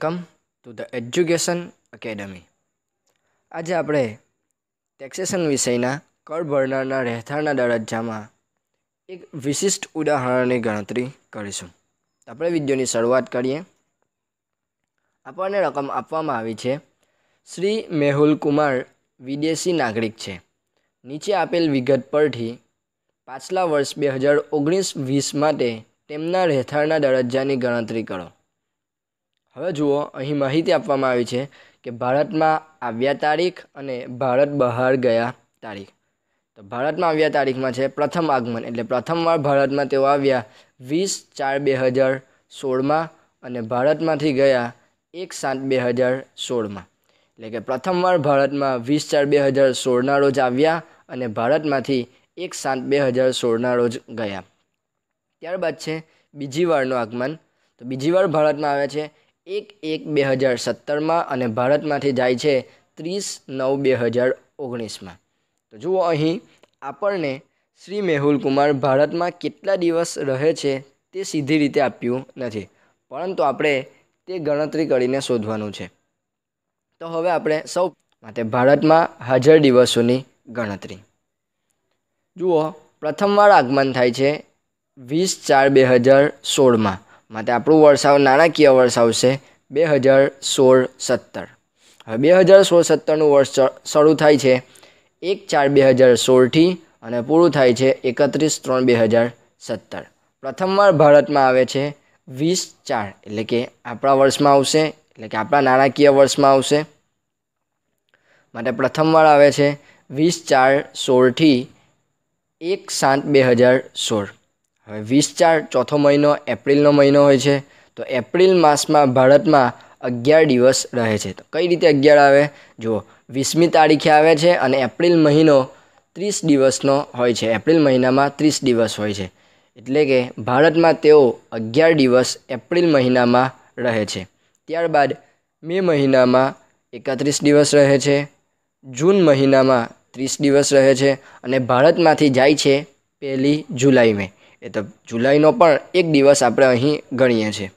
welcome to the education academy આજે આપણે taxation વિષયના કર ભરનારના રહેઠાણના દરજ્જામાં એક વિશિષ્ટ ઉદાહરણની ગણતરી કરીશું આપણે વિડીયોની શરૂઆત કરીએ આપણને રકમ આપવામાં આવી છે શ્રી મેહુલ કુમાર વિદેશી નાગરિક છે નીચે આપેલ વિગત પરથી પાછલા વર્ષ બે હજાર ઓગણીસ વીસ માટે તેમના રહેઠાણના દરજ્જાની ગણતરી કરો હવે જુઓ અહીં માહિતી આપવામાં આવી છે કે ભારતમાં આવ્યા તારીખ અને ભારત બહાર ગયા તારીખ તો ભારતમાં આવ્યા તારીખમાં છે પ્રથમ આગમન એટલે પ્રથમવાર ભારતમાં તેઓ આવ્યા વીસ ચાર બે હજાર સોળમાં અને ભારતમાંથી ગયા એક સાત બે હજાર સોળમાં એટલે કે પ્રથમવાર ભારતમાં વીસ ચાર બે હજાર સોળના રોજ આવ્યા અને ભારતમાંથી એક સાત બે હજાર સોળના રોજ ગયા ત્યારબાદ છે બીજી વારનું આગમન તો બીજી વાર ભારતમાં આવ્યા છે એક એક બે હજાર સત્તરમાં અને ભારતમાંથી જાય છે ત્રીસ નવ બે હજાર ઓગણીસમાં તો જુઓ અહીં આપણને શ્રી મેહુલ કુમાર ભારતમાં કેટલા દિવસ રહે છે તે સીધી રીતે આપ્યું નથી પરંતુ આપણે તે ગણતરી કરીને શોધવાનું છે તો હવે આપણે સૌ માટે ભારતમાં હાજર દિવસોની ગણતરી જુઓ પ્રથમવાર આગમન થાય છે વીસ ચાર બે હજાર સોળમાં માટે આપણું વર્ષ નાણાકીય વર્ષ આવશે બે હજાર સોળ સત્તર હવે બે હજાર સોળ સત્તરનું વર્ષ શરૂ થાય છે એક ચાર બે હજાર સોળથી અને પૂરું થાય છે એકત્રીસ ત્રણ બે હજાર સત્તર પ્રથમવાર ભારતમાં આવે છે વીસ ચાર એટલે કે આપણા વર્ષમાં આવશે એટલે કે આપણા નાણાકીય વર્ષમાં આવશે માટે પ્રથમવાર આવે છે વીસ ચાર સોળથી એક સાત બે હજાર સોળ હવે વીસ ચાર ચોથો મહિનો એપ્રિલનો મહિનો હોય છે તો એપ્રિલ માસમાં ભારતમાં અગિયાર દિવસ રહે છે તો કઈ રીતે અગિયાર આવે જુઓ વીસમી તારીખે આવે છે અને એપ્રિલ મહિનો ત્રીસ દિવસનો હોય છે એપ્રિલ મહિનામાં ત્રીસ દિવસ હોય છે એટલે કે ભારતમાં તેઓ અગિયાર દિવસ એપ્રિલ મહિનામાં રહે છે ત્યારબાદ મે મહિનામાં એકત્રીસ દિવસ રહે છે જૂન મહિનામાં ત્રીસ દિવસ રહે છે અને ભારતમાંથી જાય છે પહેલી જુલાઈ મેં એ તો જુલાઈનો પણ એક દિવસ આપણે અહીં ગણીએ છીએ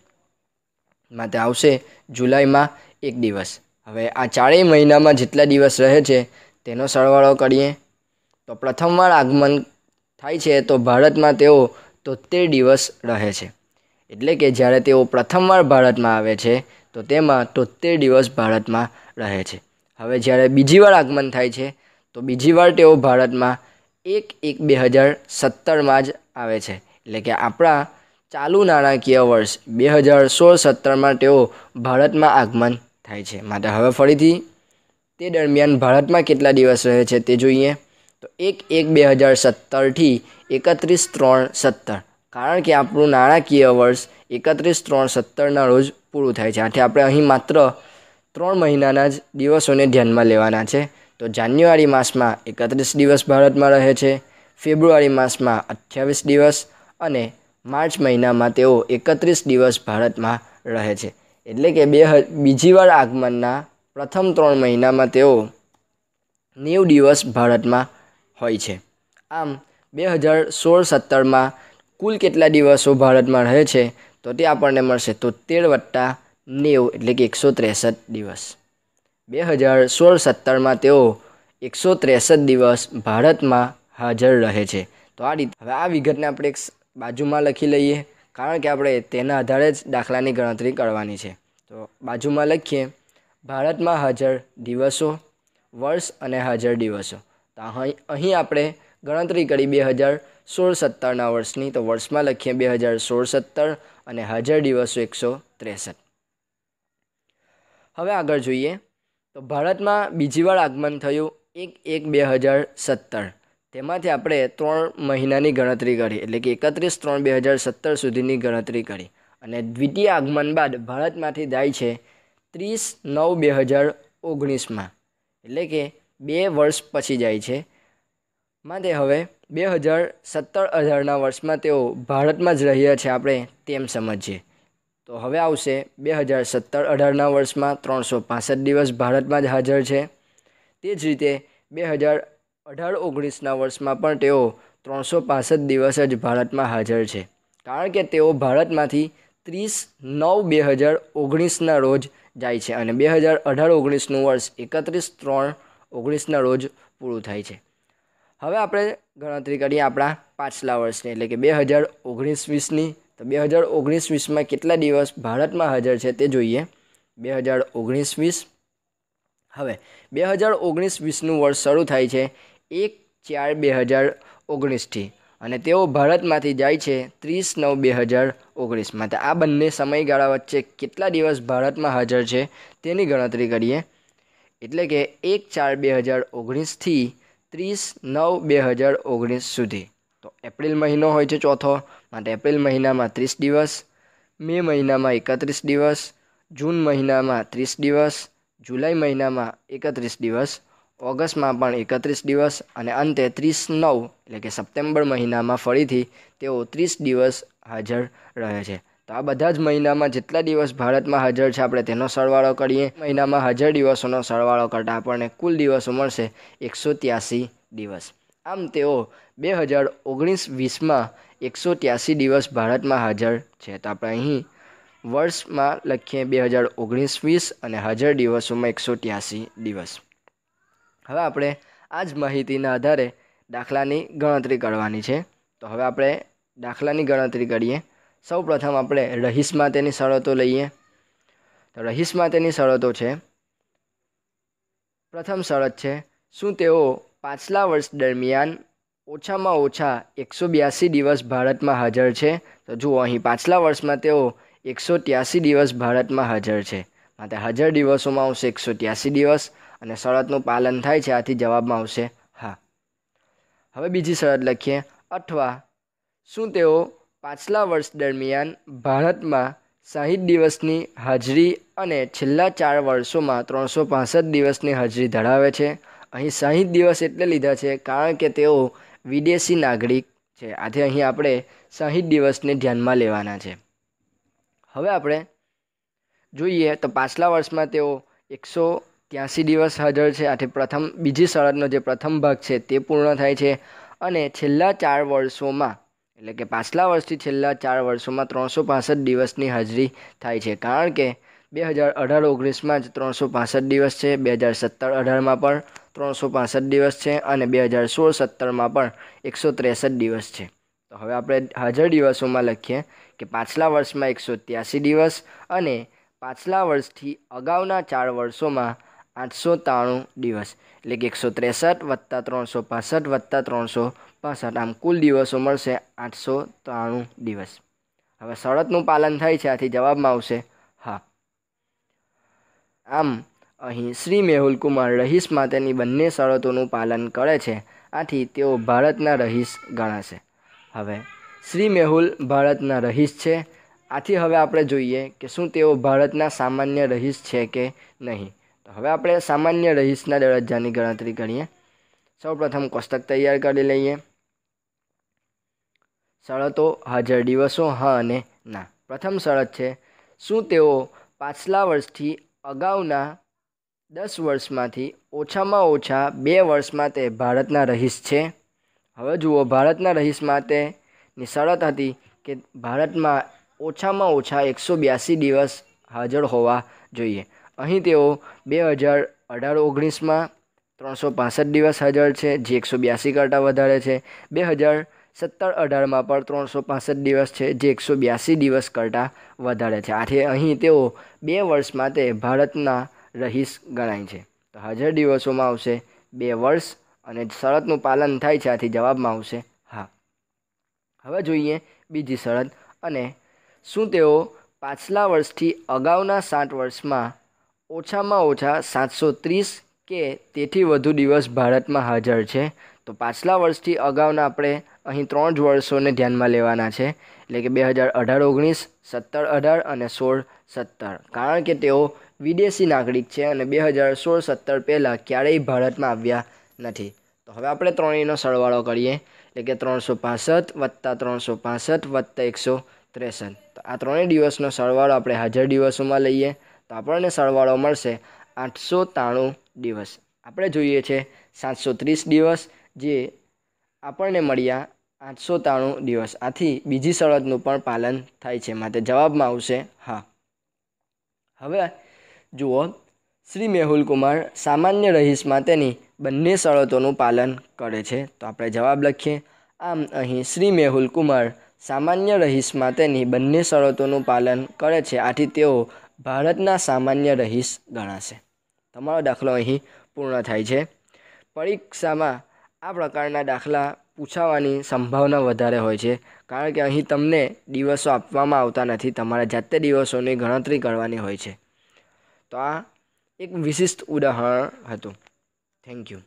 માટે આવશે જુલાઈમાં એક દિવસ હવે આ ચારેય મહિનામાં જેટલા દિવસ રહે છે તેનો સરવાળો કરીએ તો પ્રથમવાર આગમન થાય છે તો ભારતમાં તેઓ તોતેર દિવસ રહે છે એટલે કે જ્યારે તેઓ પ્રથમવાર ભારતમાં આવે છે તો તેમાં તોતેર દિવસ ભારતમાં રહે છે હવે જ્યારે બીજી વાર આગમન થાય છે તો બીજી વાર તેઓ ભારતમાં એક એક બે હજાર સત્તરમાં જ આવે છે એટલે કે આપણા ચાલુ નાણાકીય વર્ષ બે હજાર સોળ સત્તરમાં તેઓ ભારતમાં આગમન થાય છે માટે હવે ફરીથી તે દરમિયાન ભારતમાં કેટલા દિવસ રહે છે તે જોઈએ તો એક એક બે હજાર સત્તરથી એકત્રીસ ત્રણ સત્તર કારણ કે આપણું નાણાકીય વર્ષ એકત્રીસ ત્રણ સત્તરના રોજ પૂરું થાય છે આથી આપણે અહીં માત્ર ત્રણ મહિનાના જ દિવસોને ધ્યાનમાં લેવાના છે તો જાન્યુઆરી માસમાં એકત્રીસ દિવસ ભારતમાં રહે છે ફેબ્રુઆરી માસમાં અઠ્યાવીસ દિવસ અને માર્ચ મહિનામાં તેઓ એકત્રીસ દિવસ ભારતમાં રહે છે એટલે કે બે બીજી વાર આગમનના પ્રથમ ત્રણ મહિનામાં તેઓ નેવું દિવસ ભારતમાં હોય છે આમ બે હજાર સોળ સત્તરમાં કુલ કેટલા દિવસો ભારતમાં રહે છે તો તે આપણને મળશે તો તેર વત્તા નેવું એટલે કે એકસો ત્રેસઠ દિવસ બે હજાર સોળ સત્તરમાં તેઓ એકસો ત્રેસઠ દિવસ ભારતમાં હાજર રહે છે તો આ રીતે હવે આ વિગતને આપણે એક બાજુમાં લખી લઈએ કારણ કે આપણે તેના આધારે જ દાખલાની ગણતરી કરવાની છે તો બાજુમાં લખીએ ભારતમાં હાજર દિવસો વર્ષ અને હાજર દિવસો તો અહીં આપણે ગણતરી કરી બે હજાર સોળ સત્તરના વર્ષની તો વર્ષમાં લખીએ બે હજાર સોળ સત્તર અને હાજર દિવસો એકસો ત્રેસઠ હવે આગળ જોઈએ તો ભારતમાં બીજી વાર આગમન થયું એક એક બે હજાર સત્તર તેમાંથી આપણે ત્રણ મહિનાની ગણતરી કરી એટલે કે એકત્રીસ ત્રણ બે હજાર સત્તર સુધીની ગણતરી કરી અને દ્વિતીય આગમન બાદ ભારતમાંથી જાય છે ત્રીસ નવ બે હજાર ઓગણીસમાં એટલે કે બે વર્ષ પછી જાય છે માટે હવે બે હજાર સત્તર અઢારના વર્ષમાં તેઓ ભારતમાં જ રહ્યા છે આપણે તેમ સમજીએ તો હવે આવશે બે હજાર સત્તર અઢારના વર્ષમાં ત્રણસો પાસઠ દિવસ ભારતમાં જ હાજર છે તે જ રીતે બે હજાર અઢાર ઓગણીસના વર્ષમાં પણ તેઓ ત્રણસો પાંસઠ દિવસ જ ભારતમાં હાજર છે કારણ કે તેઓ ભારતમાંથી ત્રીસ નવ બે હજાર ઓગણીસના રોજ જાય છે અને બે હજાર અઢાર ઓગણીસનું વર્ષ એકત્રીસ ત્રણ ઓગણીસના રોજ પૂરું થાય છે હવે આપણે ગણતરી કરીએ આપણા પાછલા વર્ષની એટલે કે બે હજાર ઓગણીસ વીસની તો બે હજાર ઓગણીસ વીસમાં કેટલા દિવસ ભારતમાં હાજર છે તે જોઈએ બે હજાર ઓગણીસ વીસ હવે બે હજાર ઓગણીસ વીસનું વર્ષ શરૂ થાય છે એક ચાર બે હજાર ઓગણીસથી અને તેઓ ભારતમાંથી જાય છે ત્રીસ નવ બે હજાર ઓગણીસમાં તો આ બંને સમયગાળા વચ્ચે કેટલા દિવસ ભારતમાં હાજર છે તેની ગણતરી કરીએ એટલે કે એક ચાર બે હજાર ઓગણીસથી ત્રીસ નવ બે હજાર ઓગણીસ સુધી તો એપ્રિલ મહિનો હોય છે ચોથો માટે એપ્રિલ મહિનામાં ત્રીસ દિવસ મે મહિનામાં એકત્રીસ દિવસ જૂન મહિનામાં ત્રીસ દિવસ જુલાઈ મહિનામાં એકત્રીસ દિવસ ઓગસ્ટમાં પણ એકત્રીસ દિવસ અને અંતે ત્રીસ નવ એટલે કે સપ્ટેમ્બર મહિનામાં ફરીથી તેઓ ત્રીસ દિવસ હાજર રહે છે તો આ બધા જ મહિનામાં જેટલા દિવસ ભારતમાં હાજર છે આપણે તેનો સરવાળો કરીએ મહિનામાં હાજર દિવસોનો સરવાળો કરતાં આપણને કુલ દિવસો મળશે એકસો ત્યાસી દિવસ આમ તેઓ બે હજાર ઓગણીસ વીસમાં એકસો ત્યાસી દિવસ ભારતમાં હાજર છે તો આપણે અહીં વર્ષમાં લખીએ બે હજાર ઓગણીસ વીસ અને હાજર દિવસોમાં એકસો ત્યાસી દિવસ હવે આપણે આ જ માહિતીના આધારે દાખલાની ગણતરી કરવાની છે તો હવે આપણે દાખલાની ગણતરી કરીએ સૌપ્રથમ આપણે રહીશ માટેની શરતો લઈએ તો રહીશ માટેની શરતો છે પ્રથમ શરત છે શું તેઓ પાછલા વર્ષ દરમિયાન ઓછામાં ઓછા એકસો બ્યાસી દિવસ ભારતમાં હાજર છે તો જુઓ અહીં પાછલા વર્ષમાં તેઓ એકસો ત્યાસી દિવસ ભારતમાં હાજર છે માટે હાજર દિવસોમાં આવશે એકસો ત્યાસી દિવસ અને શરતનું પાલન થાય છે આથી જવાબમાં આવશે હા હવે બીજી શરત લખીએ અથવા શું તેઓ પાછલા વર્ષ દરમિયાન ભારતમાં સાહીઠ દિવસની હાજરી અને છેલ્લા ચાર વર્ષોમાં ત્રણસો પાંસઠ દિવસની હાજરી ધરાવે છે અહીં સાહીઠ દિવસ એટલે લીધા છે કારણ કે તેઓ વિદેશી નાગરિક છે આજે અહીં આપણે સાહીઠ દિવસને ધ્યાનમાં લેવાના છે હવે આપણે જોઈએ તો પાછલા વર્ષમાં તેઓ એકસો ત્યાંસી દિવસ હાજર છે આથી પ્રથમ બીજી શરતનો જે પ્રથમ ભાગ છે તે પૂર્ણ થાય છે અને છેલ્લા ચાર વર્ષોમાં એટલે કે પાછલા વર્ષથી છેલ્લા ચાર વર્ષોમાં ત્રણસો પાસઠ દિવસની હાજરી થાય છે કારણ કે બે હજાર અઢાર ઓગણીસમાં જ ત્રણસો પાસઠ દિવસ છે બે હજાર સત્તર અઢારમાં પણ ત્રણસો પાસઠ દિવસ છે અને બે હજાર સોળ સત્તરમાં પણ એકસો ત્રેસઠ દિવસ છે તો હવે આપણે હાજર દિવસોમાં લખીએ કે પાછલા વર્ષમાં એકસો ત્યાસી દિવસ અને પાછલા વર્ષથી અગાઉના ચાર વર્ષોમાં આઠસો ત્રાણું દિવસ એટલે કે એકસો ત્રેસઠ વત્તા ત્રણસો પાસઠ વત્તા ત્રણસો પાસઠ આમ કુલ દિવસો મળશે આઠસો ત્રાણું દિવસ હવે શરતનું પાલન થાય છે આથી જવાબમાં આવશે હા આમ અહીં શ્રી મેહુલ કુમાર રહીશ માટેની બંને શરતોનું પાલન કરે છે આથી તેઓ ભારતના રહીશ ગણાશે હવે શ્રી મેહુલ ભારતના રહીશ છે આથી હવે આપણે જોઈએ કે શું તેઓ ભારતના સામાન્ય રહીશ છે કે નહીં તો હવે આપણે સામાન્ય રહીશના દરજ્જાની ગણતરી કરીએ સૌપ્રથમ કોષ્ટક તૈયાર કરી લઈએ શરતો હાજર દિવસો હા અને ના પ્રથમ શરત છે શું તેઓ પાછલા વર્ષથી અગાઉના દસ વર્ષમાંથી ઓછામાં ઓછા બે વર્ષ માટે ભારતના રહીશ છે હવે જુઓ ભારતના રહીશ માટેની શરત હતી કે ભારતમાં ઓછામાં ઓછા એકસો બ્યાસી દિવસ હાજર હોવા જોઈએ અહીં તેઓ બે હજાર અઢાર ઓગણીસમાં ત્રણસો પાંસઠ દિવસ હાજર છે જે એકસો બ્યાસી કરતાં વધારે છે બે હજાર સત્તર અઢારમાં પણ ત્રણસો પાંસઠ દિવસ છે જે એકસો બ્યાસી દિવસ કરતાં વધારે છે આથી અહીં તેઓ બે વર્ષ માટે ભારતના રહીશ ગણાય છે તો હજાર દિવસોમાં આવશે બે વર્ષ અને શરતનું પાલન થાય છે આથી જવાબમાં આવશે હા હવે જોઈએ બીજી શરત અને શું તેઓ પાછલા વર્ષથી અગાઉના સાત વર્ષમાં ઓછામાં ઓછા સાતસો ત્રીસ કે તેથી વધુ દિવસ ભારતમાં હાજર છે તો પાછલા વર્ષથી અગાઉના આપણે અહીં ત્રણ જ વર્ષોને ધ્યાનમાં લેવાના છે એટલે કે બે હજાર અઢાર ઓગણીસ સત્તર અઢાર અને સોળ સત્તર કારણ કે તેઓ વિદેશી નાગરિક છે અને બે હજાર સોળ સત્તર પહેલાં ક્યારેય ભારતમાં આવ્યા નથી તો હવે આપણે ત્રણેયનો સરવાળો કરીએ એટલે કે ત્રણસો પાસઠ વત્તા ત્રણસો પાસઠ વત્તા એકસો ત્રેસઠ તો આ ત્રણેય દિવસનો સરવાળો આપણે હાજર દિવસોમાં લઈએ તો આપણને સરવાળો મળશે આઠસો ત્રાણું દિવસ આપણે જોઈએ છે સાતસો ત્રીસ દિવસ જે આપણને મળ્યા આઠસો ત્રાણું દિવસ આથી બીજી શરતનું પણ પાલન થાય છે માટે જવાબમાં આવશે હા હવે જુઓ શ્રી મેહુલ કુમાર સામાન્ય રહીશ માટેની બંને શરતોનું પાલન કરે છે તો આપણે જવાબ લખીએ આમ અહીં શ્રી મેહુલ કુમાર સામાન્ય રહીશ માટેની બંને શરતોનું પાલન કરે છે આથી તેઓ ભારતના સામાન્ય રહીશ ગણાશે તમારો દાખલો અહીં પૂર્ણ થાય છે પરીક્ષામાં આ પ્રકારના દાખલા પૂછાવાની સંભાવના વધારે હોય છે કારણ કે અહીં તમને દિવસો આપવામાં આવતા નથી તમારે જાતે દિવસોની ગણતરી કરવાની હોય છે તો આ એક વિશિષ્ટ ઉદાહરણ હતું થેન્ક યુ